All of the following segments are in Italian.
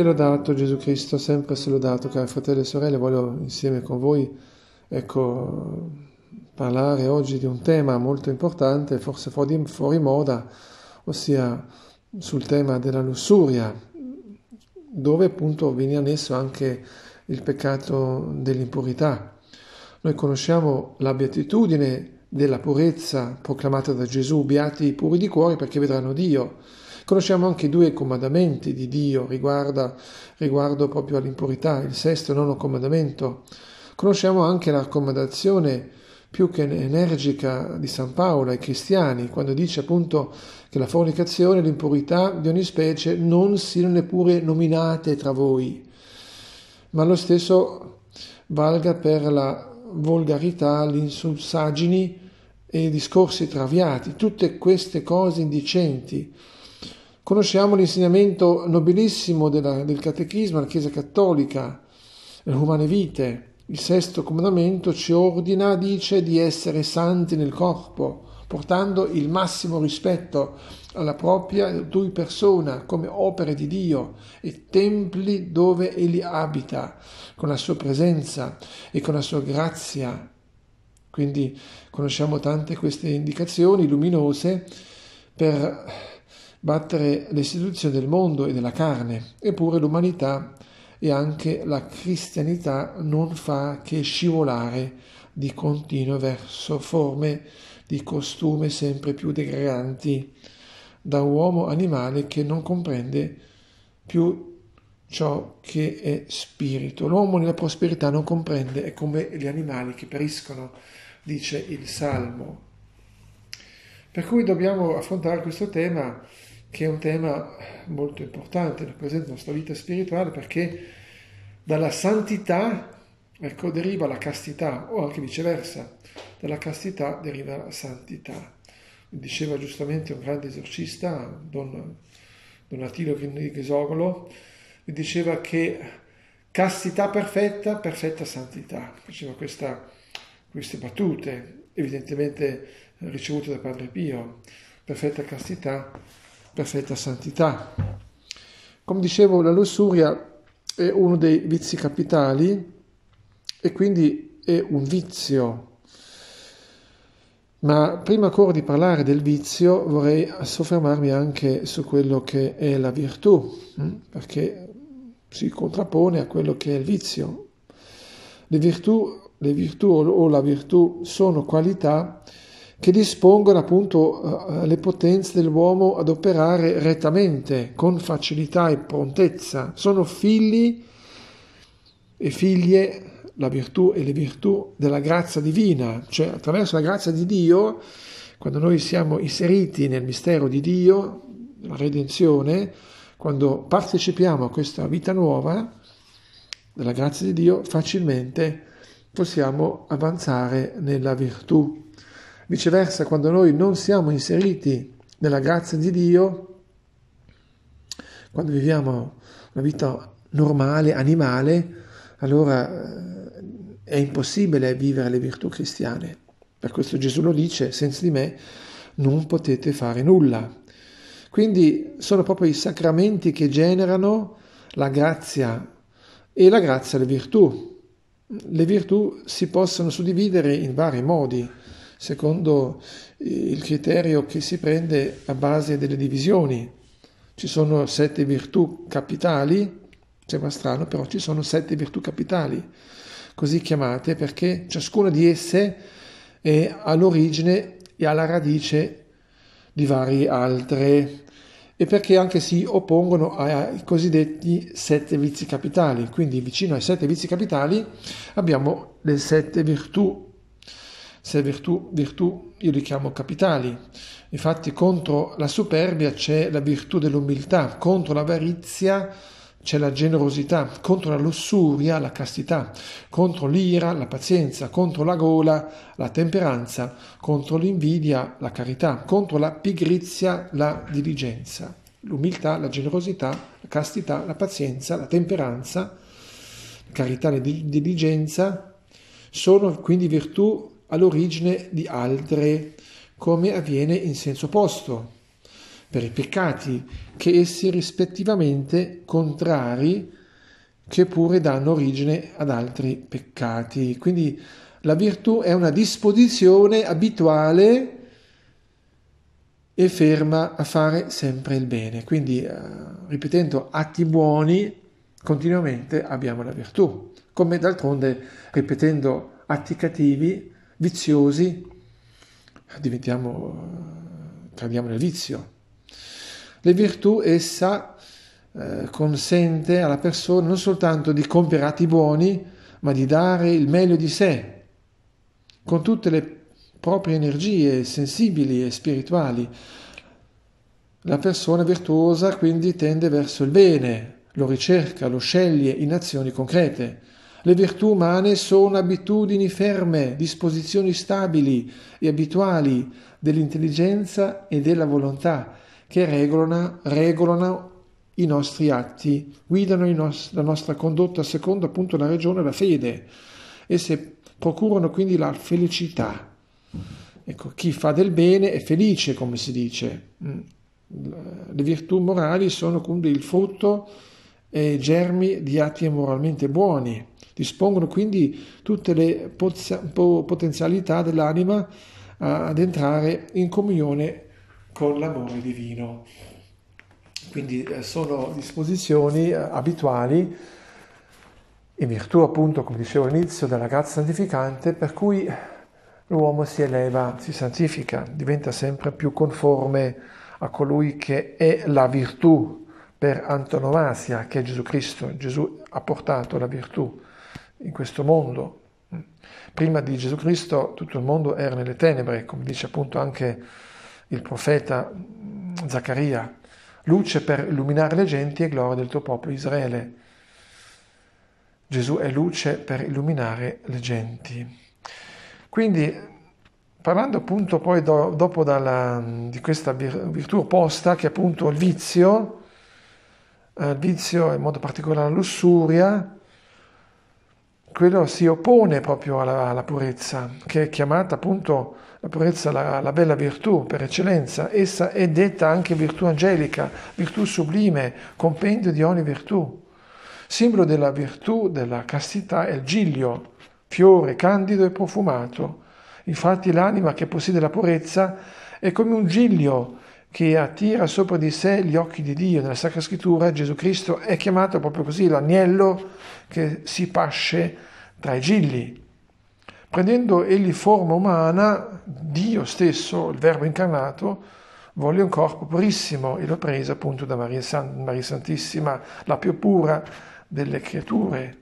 sia lodato Gesù Cristo, sempre sia lodato, cari fratelli e sorelle, voglio insieme con voi, ecco, parlare oggi di un tema molto importante, forse fuori, fuori moda, ossia sul tema della lussuria, dove appunto viene annesso anche il peccato dell'impurità. Noi conosciamo la beatitudine della purezza proclamata da Gesù, beati i puri di cuore perché vedranno Dio. Conosciamo anche i due comandamenti di Dio riguardo, riguardo proprio all'impurità, il sesto e nono comandamento. Conosciamo anche la raccomandazione più che energica di San Paolo ai cristiani, quando dice appunto che la fornicazione e l'impurità di ogni specie non siano neppure nominate tra voi. Ma lo stesso valga per la volgarità, l'insulsaggini e i discorsi traviati, tutte queste cose indicenti Conosciamo l'insegnamento nobilissimo della, del Catechismo, la Chiesa Cattolica, l'Umane eh, vite. Il sesto comandamento ci ordina, dice, di essere santi nel corpo, portando il massimo rispetto alla propria tui persona come opere di Dio e templi dove Egli abita, con la sua presenza e con la sua grazia. Quindi conosciamo tante queste indicazioni luminose per battere le seduzioni del mondo e della carne, eppure l'umanità e anche la cristianità non fa che scivolare di continuo verso forme di costume sempre più degradanti da uomo animale che non comprende più ciò che è spirito. L'uomo nella prosperità non comprende, è come gli animali che periscono, dice il Salmo. Per cui dobbiamo affrontare questo tema che è un tema molto importante nel presente della nostra vita spirituale perché dalla santità ecco, deriva la castità o anche viceversa, dalla castità deriva la santità. Diceva giustamente un grande esorcista, Don, Don Attilo Ghisogolo, diceva che castità perfetta, perfetta santità. Faceva questa, queste battute, evidentemente ricevute da Padre Pio, perfetta castità, perfetta santità. Come dicevo, la lussuria è uno dei vizi capitali e quindi è un vizio. Ma prima ancora di parlare del vizio vorrei soffermarmi anche su quello che è la virtù, mm? perché si contrappone a quello che è il vizio. Le virtù, le virtù o la virtù sono qualità che dispongono appunto eh, le potenze dell'uomo ad operare rettamente, con facilità e prontezza. Sono figli e figlie, la virtù e le virtù della grazia divina, cioè attraverso la grazia di Dio, quando noi siamo inseriti nel mistero di Dio, la redenzione, quando partecipiamo a questa vita nuova, della grazia di Dio, facilmente possiamo avanzare nella virtù Viceversa, quando noi non siamo inseriti nella grazia di Dio, quando viviamo una vita normale, animale, allora eh, è impossibile vivere le virtù cristiane. Per questo Gesù lo dice, senza di me non potete fare nulla. Quindi sono proprio i sacramenti che generano la grazia e la grazia le virtù. Le virtù si possono suddividere in vari modi secondo eh, il criterio che si prende a base delle divisioni. Ci sono sette virtù capitali, sembra strano, però ci sono sette virtù capitali, così chiamate perché ciascuna di esse è all'origine e alla radice di varie altre e perché anche si oppongono ai cosiddetti sette vizi capitali. Quindi vicino ai sette vizi capitali abbiamo le sette virtù se virtù, virtù io li chiamo capitali. Infatti contro la superbia c'è la virtù dell'umiltà, contro l'avarizia c'è la generosità, contro la lussuria la castità, contro l'ira la pazienza, contro la gola la temperanza, contro l'invidia la carità, contro la pigrizia la diligenza. L'umiltà, la generosità, la castità, la pazienza, la temperanza, carità e diligenza sono quindi virtù all'origine di altre, come avviene in senso opposto, per i peccati, che essi rispettivamente contrari, che pure danno origine ad altri peccati. Quindi la virtù è una disposizione abituale e ferma a fare sempre il bene. Quindi, eh, ripetendo, atti buoni continuamente abbiamo la virtù, come d'altronde ripetendo atti cattivi viziosi, diventiamo, cadiamo eh, nel vizio. Le virtù, essa eh, consente alla persona non soltanto di compiere atti buoni, ma di dare il meglio di sé, con tutte le proprie energie sensibili e spirituali. La persona virtuosa quindi tende verso il bene, lo ricerca, lo sceglie in azioni concrete le virtù umane sono abitudini ferme, disposizioni stabili e abituali dell'intelligenza e della volontà che regolano, regolano i nostri atti, guidano nos- la nostra condotta secondo appunto la ragione e la fede. e se procurano quindi la felicità. Ecco, chi fa del bene è felice, come si dice. Mm. Le virtù morali sono quindi il frutto e germi di atti moralmente buoni dispongono quindi tutte le potenzialità dell'anima ad entrare in comunione con l'amore divino. Quindi eh, sono disposizioni eh, abituali in virtù appunto, come dicevo all'inizio, della grazia santificante per cui l'uomo si eleva, si santifica, diventa sempre più conforme a colui che è la virtù per antonomasia, che è Gesù Cristo. Gesù ha portato la virtù in questo mondo. Prima di Gesù Cristo tutto il mondo era nelle tenebre, come dice appunto anche il profeta mm, Zaccaria, luce per illuminare le genti e gloria del tuo popolo Israele. Gesù è luce per illuminare le genti. Quindi, parlando appunto poi do, dopo dalla, di questa virtù opposta, che è appunto il vizio, eh, il vizio in modo particolare la lussuria, quello si oppone proprio alla, alla, purezza, che è chiamata appunto la purezza la, la, bella virtù per eccellenza. Essa è detta anche virtù angelica, virtù sublime, compendio di ogni virtù. Simbolo della virtù, della castità, è il giglio, fiore candido e profumato. Infatti l'anima che possiede la purezza è come un giglio che attira sopra di sé gli occhi di Dio. Nella Sacra Scrittura Gesù Cristo è chiamato proprio così, l'agnello che si pasce tra i gigli. Prendendo egli forma umana, Dio stesso, il Verbo incarnato, voglio un corpo purissimo e l'ho presa appunto da Maria, San, Maria, Santissima, la più pura delle creature.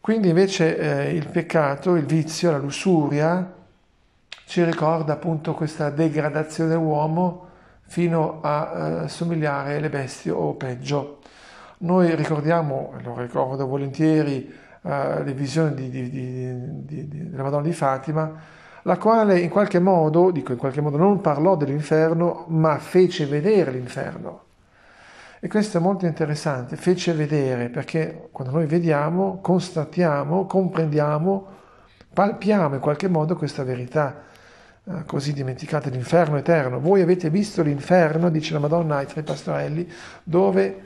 Quindi invece eh, il peccato, il vizio, la lussuria ci ricorda appunto questa degradazione uomo fino a eh, somigliare alle bestie o peggio. Noi ricordiamo, lo ricordo volentieri, eh, le visioni di, di, di, della Madonna di Fatima, la quale in qualche modo, dico in qualche modo, non parlò dell'inferno, ma fece vedere l'inferno. E questo è molto interessante, fece vedere, perché quando noi vediamo, constatiamo, comprendiamo, palpiamo in qualche modo questa verità eh, così dimenticate l'inferno eterno. Voi avete visto l'inferno, dice la Madonna ai tre pastorelli, dove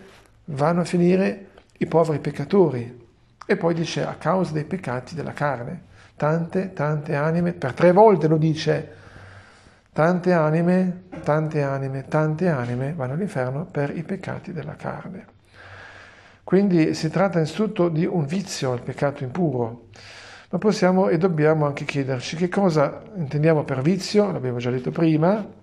vanno a finire i poveri peccatori. E poi dice a causa dei peccati della carne. Tante, tante anime, per tre volte lo dice, tante anime, tante anime, tante anime vanno all'inferno per i peccati della carne. Quindi si tratta in innanzitutto di un vizio, il peccato impuro ma possiamo e dobbiamo anche chiederci che cosa intendiamo per vizio, l'abbiamo già detto prima.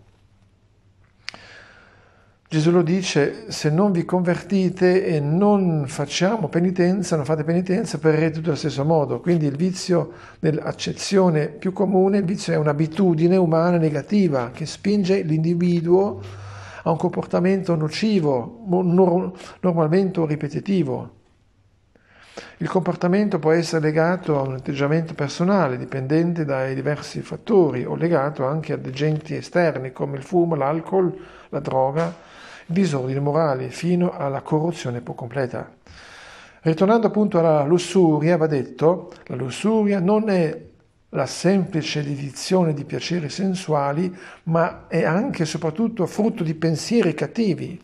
Gesù lo dice, se non vi convertite e non facciamo penitenza, non fate penitenza, per tutto allo stesso modo. Quindi il vizio, nell'accezione più comune, il vizio è un'abitudine umana negativa che spinge l'individuo a un comportamento nocivo, normalmente ripetitivo. Il comportamento può essere legato a un atteggiamento personale, dipendente dai diversi fattori, o legato anche ad agenti esterni come il fumo, l'alcol, la droga, disordini morali, fino alla corruzione più completa. Ritornando appunto alla lussuria, va detto, la lussuria non è la semplice dedizione di piaceri sensuali, ma è anche e soprattutto frutto di pensieri cattivi,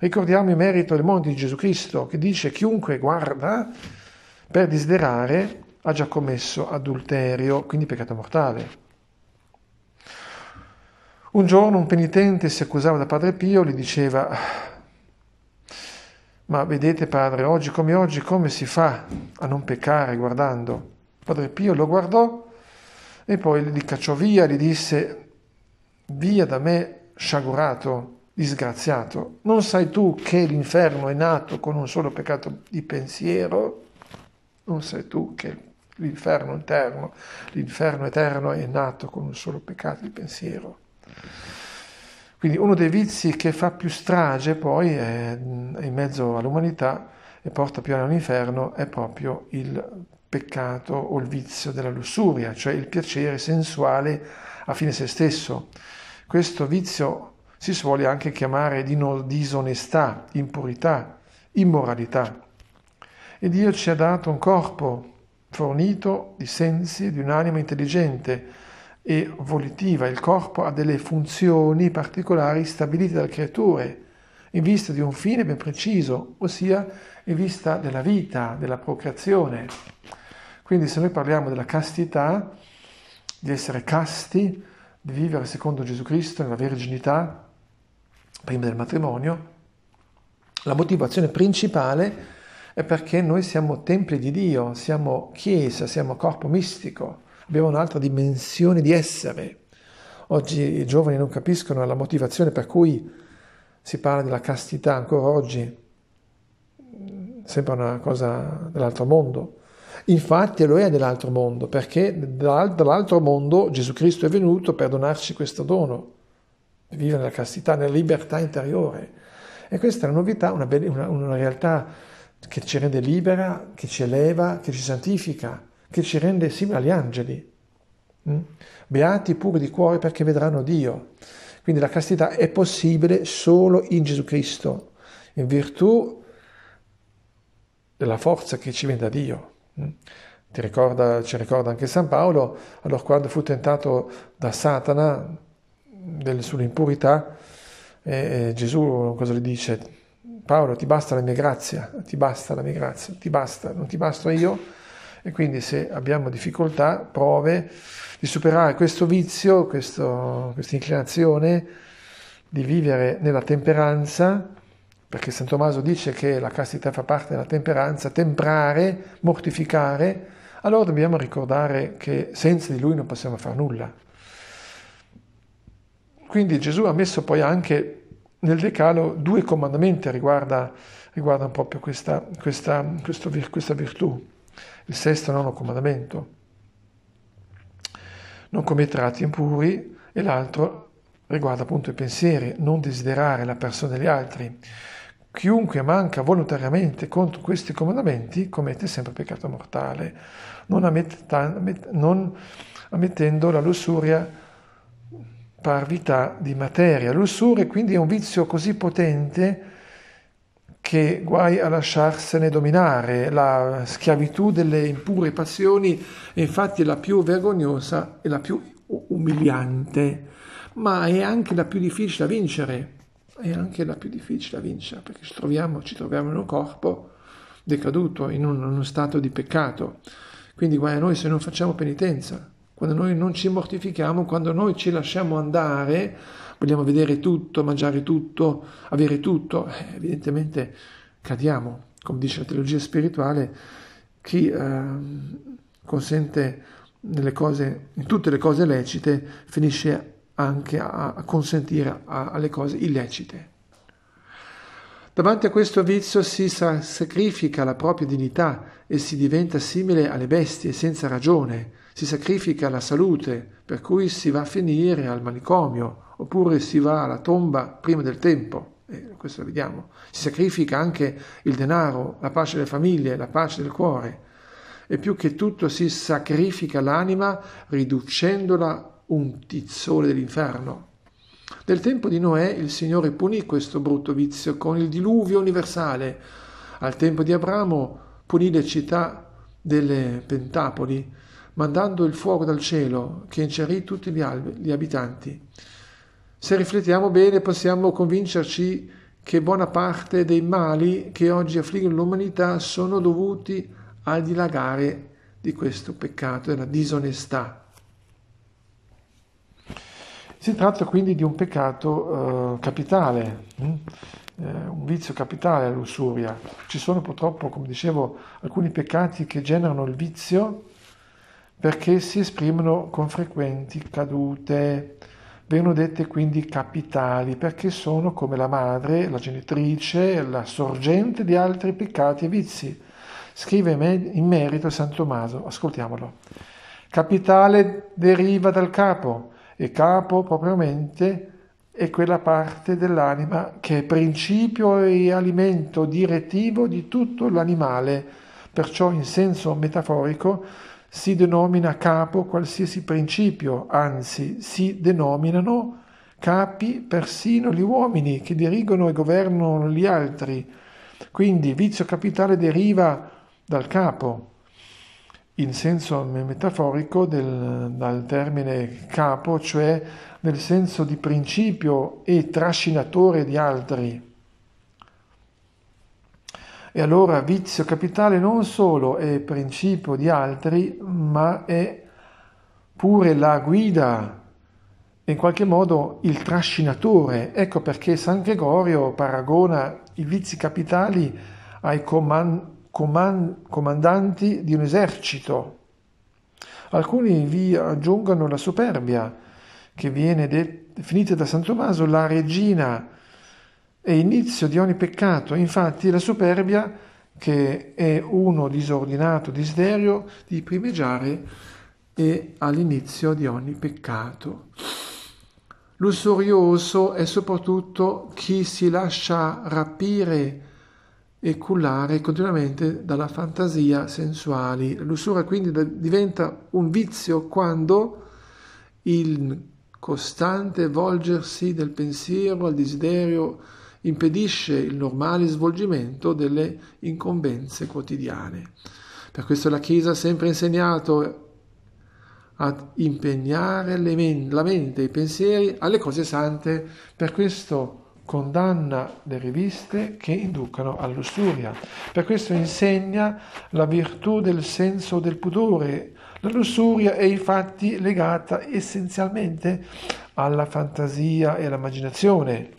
Ricordiamo in merito il mondo di Gesù Cristo che dice chiunque guarda per desiderare ha già commesso adulterio, quindi peccato mortale. Un giorno un penitente si accusava da padre Pio, gli diceva, ma vedete padre, oggi come oggi, come si fa a non peccare guardando? Padre Pio lo guardò e poi li cacciò via, gli disse, via da me sciagurato, Disgraziato, non sai tu che l'inferno è nato con un solo peccato di pensiero? Non sai tu che l'inferno interno, l'inferno eterno è nato con un solo peccato di pensiero? Quindi uno dei vizi che fa più strage poi è, in mezzo all'umanità e porta più all'inferno è proprio il peccato o il vizio della lussuria, cioè il piacere sensuale a fine se stesso. Questo vizio si suole anche chiamare disonestà, impurità, immoralità. E Dio ci ha dato un corpo fornito di sensi e di un'anima intelligente e volitiva. Il corpo ha delle funzioni particolari stabilite dal creatore in vista di un fine ben preciso, ossia in vista della vita, della procreazione. Quindi se noi parliamo della castità, di essere casti, di vivere secondo Gesù Cristo nella verginità, prima del matrimonio, la motivazione principale è perché noi siamo templi di Dio, siamo chiesa, siamo corpo mistico, abbiamo un'altra dimensione di essere. Oggi i giovani non capiscono la motivazione per cui si parla della castità ancora oggi, sembra una cosa dell'altro mondo. Infatti lo è dell'altro mondo, perché dall'altro mondo Gesù Cristo è venuto per donarci questo dono vivere nella castità, nella libertà interiore. E questa è una novità, una, be- una, una realtà che ci rende libera, che ci eleva, che ci santifica, che ci rende simili agli angeli. Mm? Beati puri di cuore perché vedranno Dio. Quindi la castità è possibile solo in Gesù Cristo, in virtù della forza che ci viene da Dio. Mm? Ricorda, ci ricorda anche San Paolo, allora quando fu tentato da Satana, del, sull'impurità, eh, Gesù cosa gli dice? Paolo, ti basta la mia grazia, ti basta la mia grazia, ti basta, non ti basto io. E quindi se abbiamo difficoltà, prove di superare questo vizio, questa inclinazione di vivere nella temperanza, perché San Tommaso dice che la castità fa parte della temperanza, temprare, mortificare, allora dobbiamo ricordare che senza di lui non possiamo fare nulla. Quindi Gesù ha messo poi anche nel decalo due comandamenti riguarda, riguardano proprio questa, questa, questo, questa virtù, il sesto e nono comandamento. Non commettere atti impuri e l'altro riguarda appunto i pensieri, non desiderare la persona degli altri. Chiunque manca volontariamente contro questi comandamenti commette sempre peccato mortale, non, ammett- non ammettendo la lussuria parvità di materia. L'usura quindi è un vizio così potente che guai a lasciarsene dominare. La schiavitù delle impure passioni è infatti la più vergognosa e la più umiliante, ma è anche la più difficile da vincere. È anche la più difficile da vincere perché ci troviamo, ci troviamo in un corpo decaduto, in, in uno stato di peccato. Quindi guai a noi se non facciamo penitenza quando noi non ci mortifichiamo, quando noi ci lasciamo andare, vogliamo vedere tutto, mangiare tutto, avere tutto, eh, evidentemente cadiamo, come dice la teologia spirituale, chi eh, consente cose, in tutte le cose lecite finisce anche a, consentire alle cose illecite. Davanti a questo vizio si sacrifica la propria dignità e si diventa simile alle bestie senza ragione, si sacrifica la salute, per cui si va a finire al manicomio, oppure si va alla tomba prima del tempo, e questo lo vediamo. Si sacrifica anche il denaro, la pace delle famiglie, la pace del cuore. E più che tutto si sacrifica l'anima riducendola un tizzone dell'inferno. Nel tempo di Noè il Signore punì questo brutto vizio con il diluvio universale. Al tempo di Abramo punì le città delle Pentapoli mandando il fuoco dal cielo che incerì tutti gli, albi, gli abitanti. Se riflettiamo bene possiamo convincerci che buona parte dei mali che oggi affliggono l'umanità sono dovuti al dilagare di questo peccato, della disonestà. Si tratta quindi di un peccato eh, capitale, hm? eh, un vizio capitale, l'usuria. Ci sono purtroppo, come dicevo, alcuni peccati che generano il vizio perché si esprimono con frequenti cadute. Vengono dette quindi capitali perché sono come la madre, la genitrice, la sorgente di altri peccati e vizi. Scrive in merito San Tommaso, ascoltiamolo. Capitale deriva dal capo e capo propriamente è quella parte dell'anima che è principio e alimento direttivo di tutto l'animale, perciò in senso metaforico si denomina capo qualsiasi principio, anzi si denominano capi persino gli uomini che dirigono e governano gli altri. Quindi vizio capitale deriva dal capo, in senso metaforico del, dal termine capo, cioè nel senso di principio e trascinatore di altri. E allora vizio capitale non solo è principio di altri, ma è pure la guida, in qualche modo il trascinatore. Ecco perché San Gregorio paragona i vizi capitali ai coman- coman- comandanti di un esercito. Alcuni vi aggiungono la superbia, che viene definita da San Tommaso la regina è inizio di ogni peccato, infatti la superbia, che è uno disordinato desiderio di primeggiare, è all'inizio di ogni peccato. Lussurioso è soprattutto chi si lascia rapire e cullare continuamente dalla fantasia sensuali. L'usura quindi diventa un vizio quando il costante volgersi del pensiero al desiderio impedisce il normale svolgimento delle incombenze quotidiane. Per questo la Chiesa ha sempre insegnato ad impegnare men- la mente e i pensieri alle cose sante, per questo condanna le riviste che inducano all'usuria, per questo insegna la virtù del senso del pudore. La lussuria è infatti legata essenzialmente alla fantasia e all'immaginazione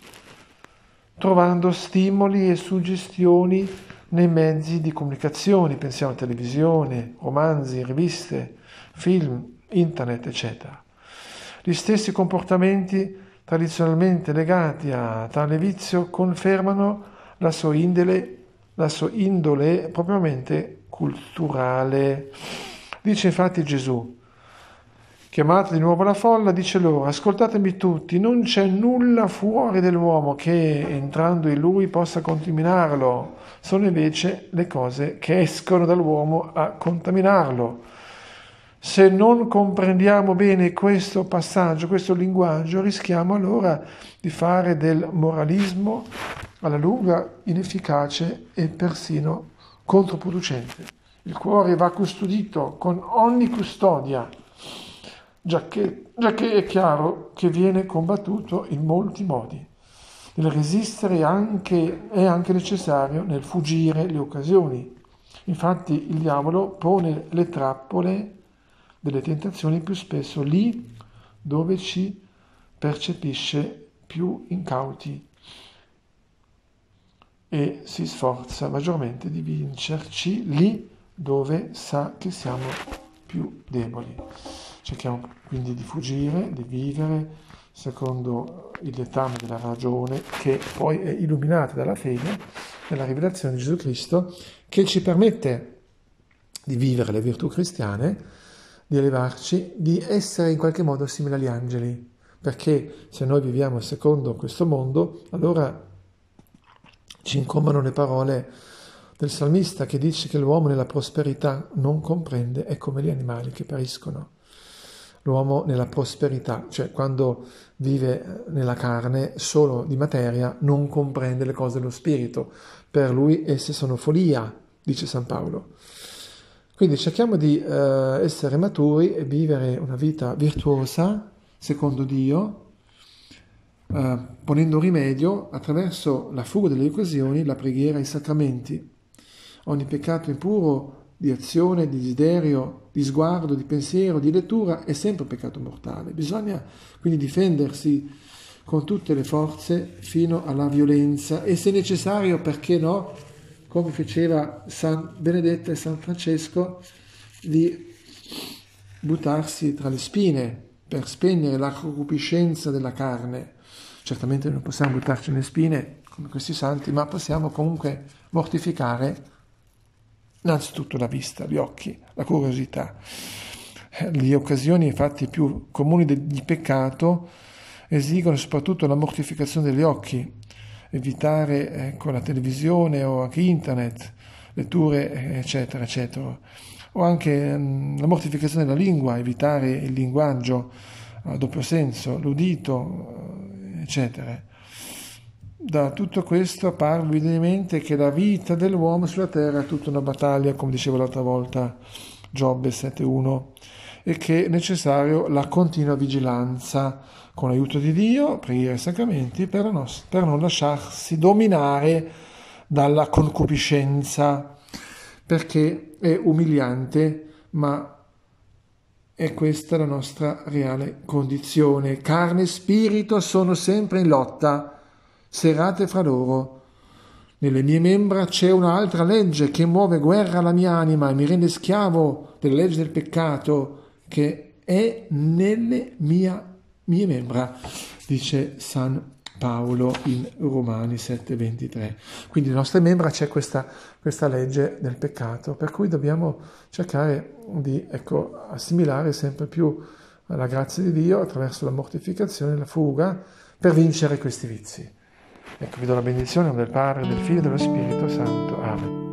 trovando stimoli e suggestioni nei mezzi di comunicazione, pensiamo a televisione, romanzi, riviste, film, internet, eccetera. Gli stessi comportamenti tradizionalmente legati a tale vizio confermano la sua indole, la sua indole propriamente culturale. Dice infatti Gesù, Chiamata di nuovo la folla, dice loro, ascoltatemi tutti, non c'è nulla fuori dell'uomo che entrando in lui possa contaminarlo, sono invece le cose che escono dall'uomo a contaminarlo. Se non comprendiamo bene questo passaggio, questo linguaggio, rischiamo allora di fare del moralismo alla lunga inefficace e persino controproducente. Il cuore va custodito con ogni custodia giacché, giacché è chiaro che viene combattuto in molti modi. Il resistere anche, è anche necessario nel fuggire le occasioni. Infatti il diavolo pone le trappole delle tentazioni più spesso lì dove ci percepisce più incauti e si sforza maggiormente di vincerci lì dove sa che siamo più deboli. Cerchiamo quindi di fuggire, di vivere secondo eh, il dettame della ragione che poi è illuminata dalla fede, dalla rivelazione di Gesù Cristo, che ci permette di vivere le virtù cristiane, di elevarci, di essere in qualche modo simili agli angeli, perché se noi viviamo secondo questo mondo, allora ci incombano le parole del salmista che dice che l'uomo nella prosperità non comprende, è come gli animali che periscono l'uomo nella prosperità, cioè quando vive eh, nella carne solo di materia non comprende le cose dello spirito, per lui esse sono follia, dice San Paolo. Quindi cerchiamo di eh, essere maturi e vivere una vita virtuosa, secondo Dio, eh, ponendo rimedio attraverso la fuga delle occasioni, la preghiera e i sacramenti. Ogni peccato impuro di azione, di desiderio, di sguardo, di pensiero, di lettura è sempre un peccato mortale. Bisogna quindi difendersi con tutte le forze fino alla violenza e se necessario, perché no, come faceva San Benedetto e San Francesco, di buttarsi tra le spine per spegnere la concupiscenza della carne. Certamente non possiamo buttarci nelle spine come questi santi, ma possiamo comunque mortificare Innanzitutto la vista, gli occhi, la curiosità. Eh, le occasioni infatti più comuni di peccato esigono soprattutto la mortificazione degli occhi, evitare con ecco, la televisione o anche internet, letture eccetera eccetera, o anche mh, mm, la mortificazione della lingua, evitare il linguaggio a doppio senso, l'udito eccetera. Da tutto questo apparve evidentemente che la vita dell'uomo sulla terra è tutta una battaglia, come dicevo l'altra volta, Giobbe 7.1, e che è necessario la continua vigilanza con l'aiuto di Dio, preghiere e sacramenti, per, nos- per non lasciarsi dominare dalla concupiscenza, perché è umiliante, ma è questa la nostra reale condizione. Carne e spirito sono sempre in lotta serate fra loro. Nelle mie membra c'è un'altra legge che muove guerra alla mia anima e mi rende schiavo della legge del peccato che è nelle mia, mie membra, dice San Paolo in Romani 7:23. Quindi nelle nostre membra c'è questa, questa, legge del peccato, per cui dobbiamo cercare di ecco, assimilare sempre più la grazia di Dio attraverso la mortificazione, la fuga, per vincere questi vizi. Ecco, vi do la benedizione del Padre, del Figlio e dello Spirito Santo. Amen.